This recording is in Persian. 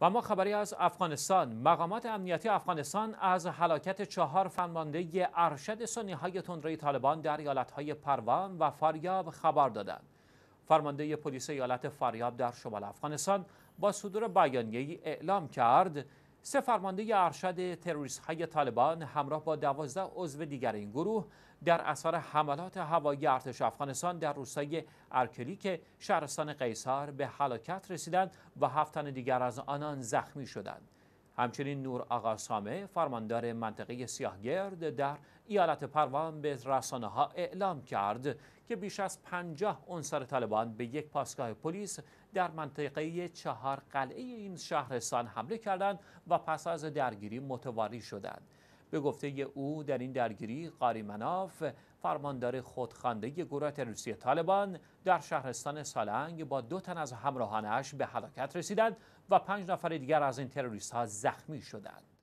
و ما خبری از افغانستان مقامات امنیتی افغانستان از هلاکت چهار فرمانده ارشد سنی های تندروی طالبان در ایالت های پروان و فاریاب خبر دادند فرمانده پلیس ایالت فاریاب در شمال افغانستان با صدور ای اعلام کرد سه فرمانده ارشد تروریست های طالبان همراه با دوازده عضو دیگر این گروه در اثر حملات هوایی ارتش افغانستان در روستای ارکلیک شهرستان قیصار به هلاکت رسیدند و هفت دیگر از آنان زخمی شدند. همچنین نور آقا سامه فرماندار منطقه سیاهگرد در ایالت پروان به رسانه ها اعلام کرد که بیش از پنجاه عنصر طالبان به یک پاسگاه پلیس در منطقه چهار قلعه این شهرستان حمله کردند و پس از درگیری متواری شدند. به گفته او در این درگیری قاری مناف فرماندار خودخوانده گروه تروریستی طالبان در شهرستان سالنگ با دو تن از همراهانش به هلاکت رسیدند و پنج نفر دیگر از این تروریست ها زخمی شدند